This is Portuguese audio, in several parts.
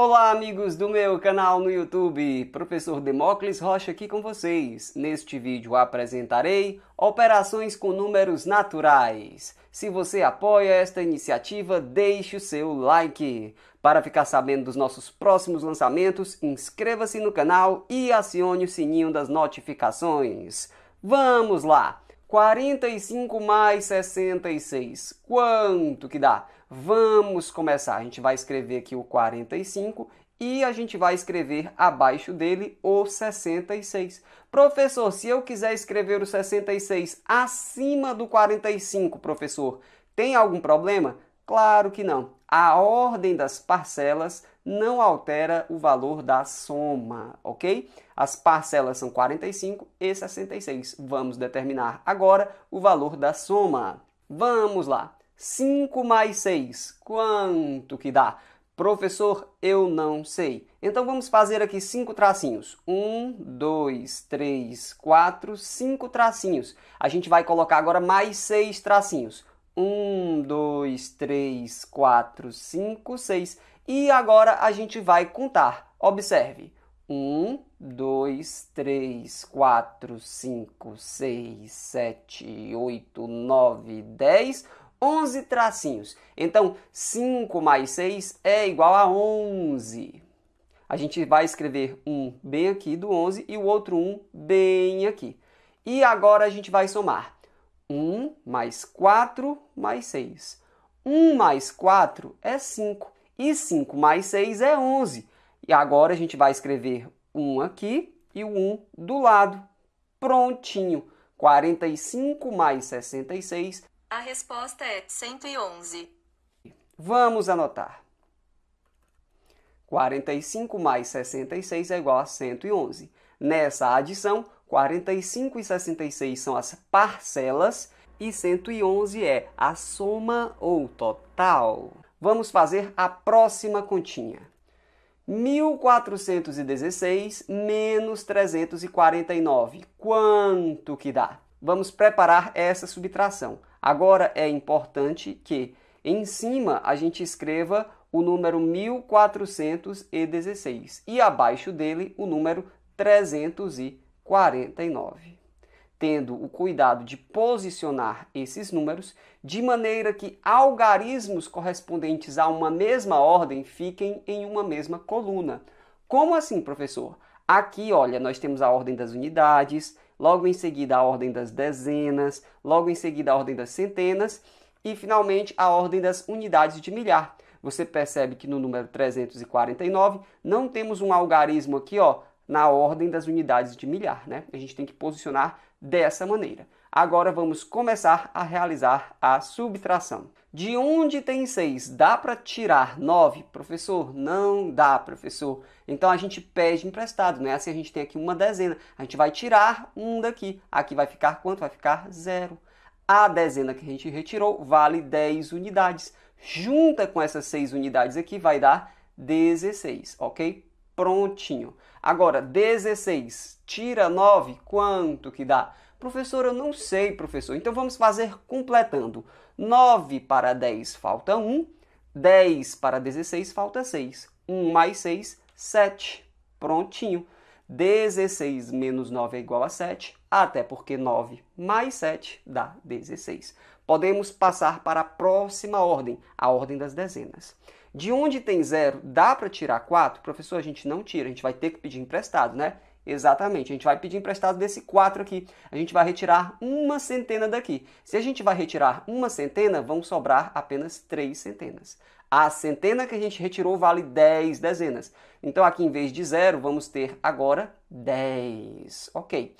Olá, amigos do meu canal no YouTube, professor Demócles Rocha aqui com vocês. Neste vídeo apresentarei operações com números naturais. Se você apoia esta iniciativa, deixe o seu like. Para ficar sabendo dos nossos próximos lançamentos, inscreva-se no canal e acione o sininho das notificações. Vamos lá! 45 mais 66. Quanto que dá? Vamos começar. A gente vai escrever aqui o 45 e a gente vai escrever abaixo dele o 66. Professor, se eu quiser escrever o 66 acima do 45, professor, tem algum problema? Claro que não. A ordem das parcelas não altera o valor da soma, ok? As parcelas são 45 e 66. Vamos determinar agora o valor da soma. Vamos lá. 5 mais 6, quanto que dá? Professor, eu não sei. Então vamos fazer aqui cinco tracinhos. Um, dois, três, quatro, cinco tracinhos. A gente vai colocar agora mais seis tracinhos. Um, dois, três, quatro, cinco, seis. E agora a gente vai contar. Observe. 1, 2, 3, 4, 5, 6, 7, 8, 9, 10, 11 tracinhos. Então, 5 mais 6 é igual a 11. A gente vai escrever um bem aqui do 11 e o outro um bem aqui. E agora a gente vai somar. 1 mais 4 mais 6. 1 mais 4 é 5. E 5 mais 6 é 11. E agora a gente vai escrever 1 aqui e o 1 do lado. Prontinho. 45 mais 66. A resposta é 111. Vamos anotar. 45 mais 66 é igual a 111. Nessa adição, 45 e 66 são as parcelas e 111 é a soma ou total vamos fazer a próxima continha. 1416 menos 349. Quanto que dá? Vamos preparar essa subtração. Agora é importante que em cima a gente escreva o número 1416 e abaixo dele o número 349 tendo o cuidado de posicionar esses números de maneira que algarismos correspondentes a uma mesma ordem fiquem em uma mesma coluna. Como assim, professor? Aqui, olha, nós temos a ordem das unidades, logo em seguida a ordem das dezenas, logo em seguida a ordem das centenas e finalmente a ordem das unidades de milhar. Você percebe que no número 349 não temos um algarismo aqui, ó, na ordem das unidades de milhar, né? A gente tem que posicionar dessa maneira. Agora vamos começar a realizar a subtração. De onde tem 6? Dá para tirar 9? Professor, não dá, professor. Então a gente pede emprestado, né? Assim a gente tem aqui uma dezena. A gente vai tirar um daqui. Aqui vai ficar quanto? Vai ficar zero. A dezena que a gente retirou vale 10 unidades. Junta com essas 6 unidades aqui vai dar 16, ok? Prontinho. Agora, 16 tira 9, quanto que dá? Professor, eu não sei, professor. Então vamos fazer completando. 9 para 10 falta 1, 10 para 16 falta 6. 1 mais 6, 7. Prontinho. 16 menos 9 é igual a 7, até porque 9 mais 7 dá 16. Podemos passar para a próxima ordem, a ordem das dezenas. De onde tem zero, dá para tirar 4? Professor, a gente não tira, a gente vai ter que pedir emprestado, né? Exatamente, a gente vai pedir emprestado desse 4 aqui. A gente vai retirar uma centena daqui. Se a gente vai retirar uma centena, vão sobrar apenas 3 centenas. A centena que a gente retirou vale 10 dezenas. Então aqui em vez de zero, vamos ter agora 10. Ok.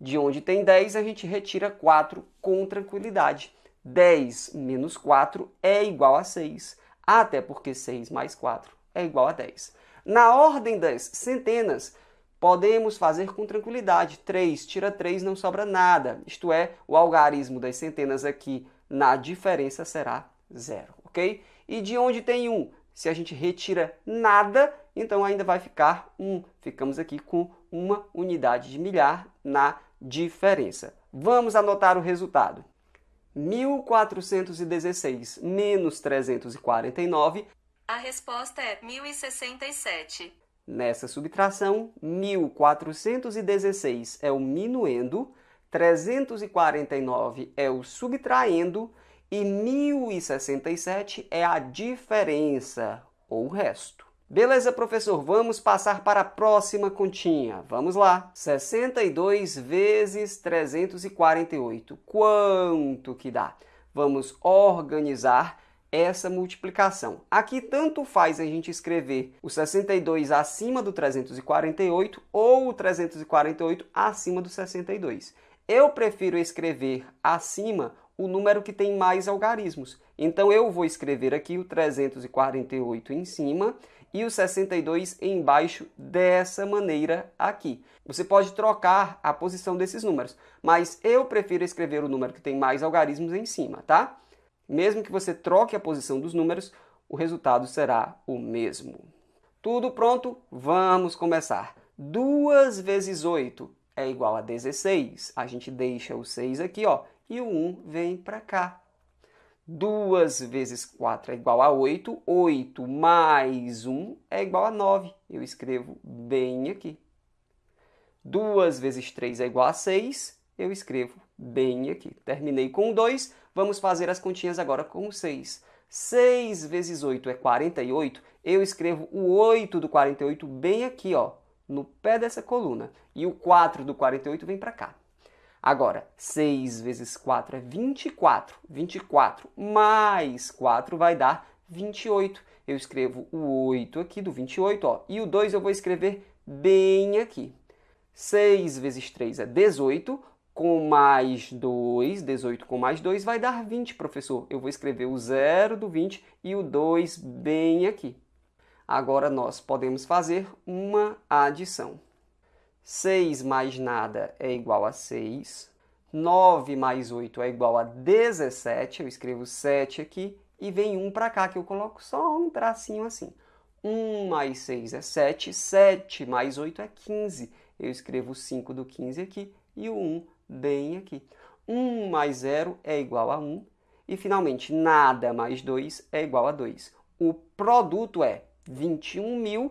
De onde tem 10, a gente retira 4 com tranquilidade. 10 menos 4 é igual a 6 até porque 6 mais 4 é igual a 10. Na ordem das centenas, podemos fazer com tranquilidade. 3 tira 3 não sobra nada. Isto é, o algarismo das centenas aqui na diferença será zero, ok? E de onde tem 1? Se a gente retira nada, então ainda vai ficar 1. Ficamos aqui com uma unidade de milhar na diferença. Vamos anotar o resultado. 1416 menos 349. A resposta é 1067. Nessa subtração, 1416 é o minuendo, 349 é o subtraendo e 1067 é a diferença, ou resto. Beleza, professor, vamos passar para a próxima continha. Vamos lá. 62 vezes 348. Quanto que dá? Vamos organizar essa multiplicação. Aqui tanto faz a gente escrever o 62 acima do 348 ou o 348 acima do 62. Eu prefiro escrever acima o número que tem mais algarismos. Então eu vou escrever aqui o 348 em cima e o 62 embaixo dessa maneira aqui. Você pode trocar a posição desses números, mas eu prefiro escrever o número que tem mais algarismos em cima, tá? Mesmo que você troque a posição dos números, o resultado será o mesmo. Tudo pronto? Vamos começar. 2 vezes 8 é igual a 16. A gente deixa o 6 aqui, ó, e o 1 vem para cá. 2 vezes 4 é igual a 8. 8 mais 1 é igual a 9. Eu escrevo bem aqui. 2 vezes 3 é igual a 6. Eu escrevo bem aqui. Terminei com 2. Vamos fazer as continhas agora com 6. 6 vezes 8 é 48. Eu escrevo o 8 do 48 bem aqui, ó, no pé dessa coluna. E o 4 do 48 vem para cá. Agora, 6 vezes 4 é 24. 24 mais 4 vai dar 28. Eu escrevo o 8 aqui do 28, ó, e o 2 eu vou escrever bem aqui. 6 vezes 3 é 18, com mais 2, 18 com mais 2 vai dar 20, professor. Eu vou escrever o 0 do 20 e o 2 bem aqui. Agora nós podemos fazer uma adição. 6 mais nada é igual a 6. 9 mais 8 é igual a 17. Eu escrevo 7 aqui e vem 1 para cá que eu coloco só um tracinho assim. 1 mais 6 é 7. 7 mais 8 é 15. Eu escrevo 5 do 15 aqui e o 1 bem aqui. 1 mais 0 é igual a 1. E finalmente, nada mais 2 é igual a 2. O produto é 21.000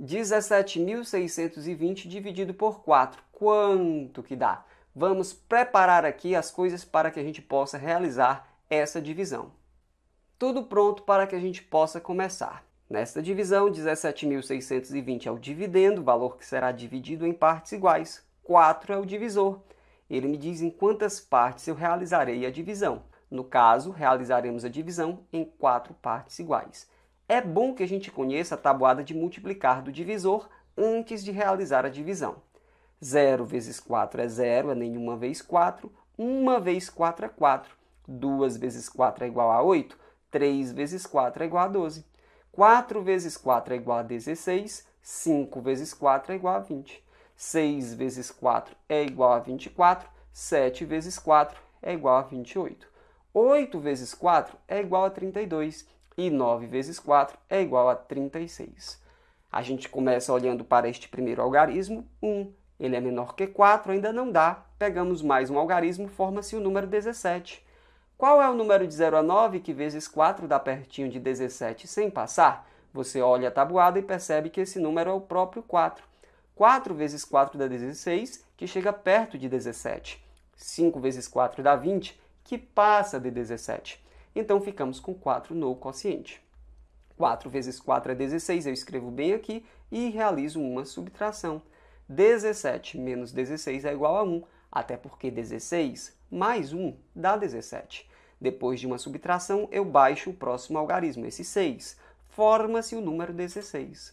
17.620 dividido por 4. Quanto que dá? Vamos preparar aqui as coisas para que a gente possa realizar essa divisão. Tudo pronto para que a gente possa começar. Nesta divisão, 17.620 é o dividendo, valor que será dividido em partes iguais. 4 é o divisor. Ele me diz em quantas partes eu realizarei a divisão. No caso, realizaremos a divisão em quatro partes iguais. É bom que a gente conheça a tabuada de multiplicar do divisor antes de realizar a divisão. 0 vezes 4 é 0, é nenhuma vez 4. 1 é vezes 4 é 4. 2 vezes 4 é igual a 8. 3 vezes 4 é igual a 12. 4 vezes 4 é igual a 16. 5 vezes 4 é igual a 20. 6 vezes 4 é igual a 24. 7 vezes 4 é igual a 28. 8 vezes 4 é igual a 32. E 9 vezes 4 é igual a 36. A gente começa olhando para este primeiro algarismo, 1. Ele é menor que 4, ainda não dá. Pegamos mais um algarismo, forma-se o número 17. Qual é o número de 0 a 9 que vezes 4 dá pertinho de 17 sem passar? Você olha a tabuada e percebe que esse número é o próprio 4. 4 vezes 4 dá 16, que chega perto de 17. 5 vezes 4 dá 20, que passa de 17. Então ficamos com 4 no quociente. 4 vezes 4 é 16, eu escrevo bem aqui e realizo uma subtração. 17 menos 16 é igual a 1, até porque 16 mais 1 dá 17. Depois de uma subtração, eu baixo o próximo algarismo, esse 6. Forma-se o número 16.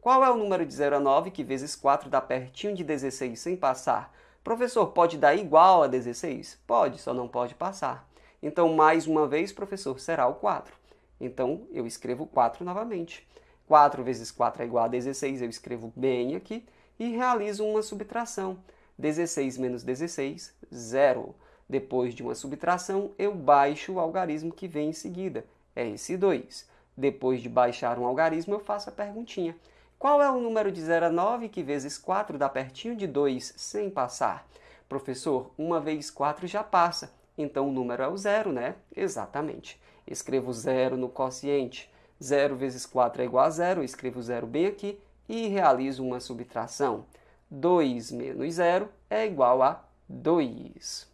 Qual é o número de 0 a 9 que vezes 4 dá pertinho de 16 sem passar? Professor, pode dar igual a 16? Pode, só não pode passar. Então, mais uma vez, professor, será o 4. Então, eu escrevo 4 novamente. 4 vezes 4 é igual a 16, eu escrevo bem aqui e realizo uma subtração. 16 menos 16, 0. Depois de uma subtração, eu baixo o algarismo que vem em seguida, é esse 2. Depois de baixar um algarismo, eu faço a perguntinha. Qual é o número de 0 a 9 que vezes 4 dá pertinho de 2 sem passar? Professor, uma vez 4 já passa. Então o número é o zero, né? Exatamente. Escrevo zero no quociente. 0 vezes 4 é igual a zero. escrevo zero bem aqui e realizo uma subtração. 2 menos zero é igual a 2.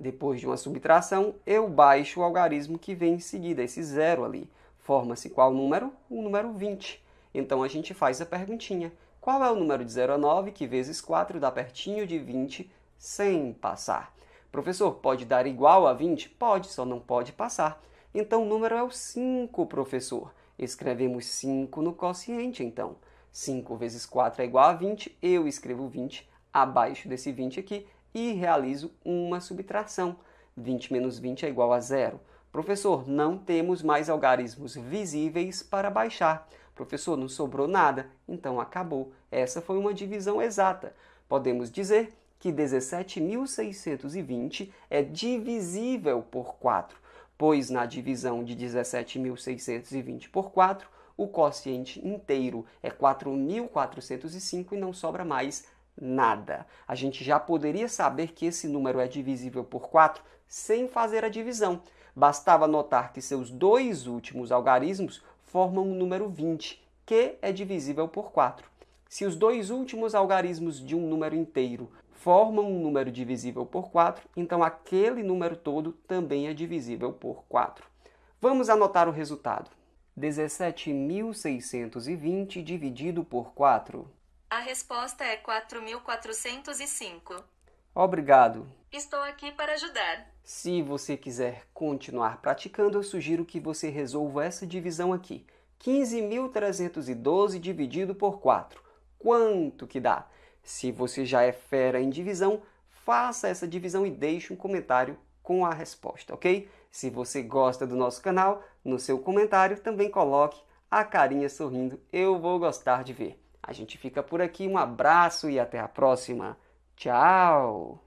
Depois de uma subtração, eu baixo o algarismo que vem em seguida, esse zero ali. Forma-se qual número? O número 20. Então a gente faz a perguntinha. Qual é o número de 0 a 9 que vezes 4 dá pertinho de 20 sem passar? Professor, pode dar igual a 20? Pode, só não pode passar. Então o número é o 5, professor. Escrevemos 5 no quociente, então. 5 vezes 4 é igual a 20, eu escrevo 20 abaixo desse 20 aqui e realizo uma subtração. 20 menos 20 é igual a zero. Professor, não temos mais algarismos visíveis para baixar. Professor, não sobrou nada, então acabou. Essa foi uma divisão exata. Podemos dizer que 17.620 é divisível por 4, pois na divisão de 17.620 por 4, o quociente inteiro é 4.405 e não sobra mais nada. A gente já poderia saber que esse número é divisível por 4 sem fazer a divisão. Bastava notar que seus dois últimos algarismos formam o número 20, que é divisível por 4. Se os dois últimos algarismos de um número inteiro formam um número divisível por 4, então aquele número todo também é divisível por 4. Vamos anotar o resultado. 17.620 dividido por 4. A resposta é 4.405. Obrigado. Estou aqui para ajudar. Se você quiser continuar praticando, eu sugiro que você resolva essa divisão aqui. 15.312 dividido por 4. Quanto que dá? Se você já é fera em divisão, faça essa divisão e deixe um comentário com a resposta, ok? Se você gosta do nosso canal, no seu comentário também coloque a carinha sorrindo, eu vou gostar de ver. A gente fica por aqui, um abraço e até a próxima. Tchau!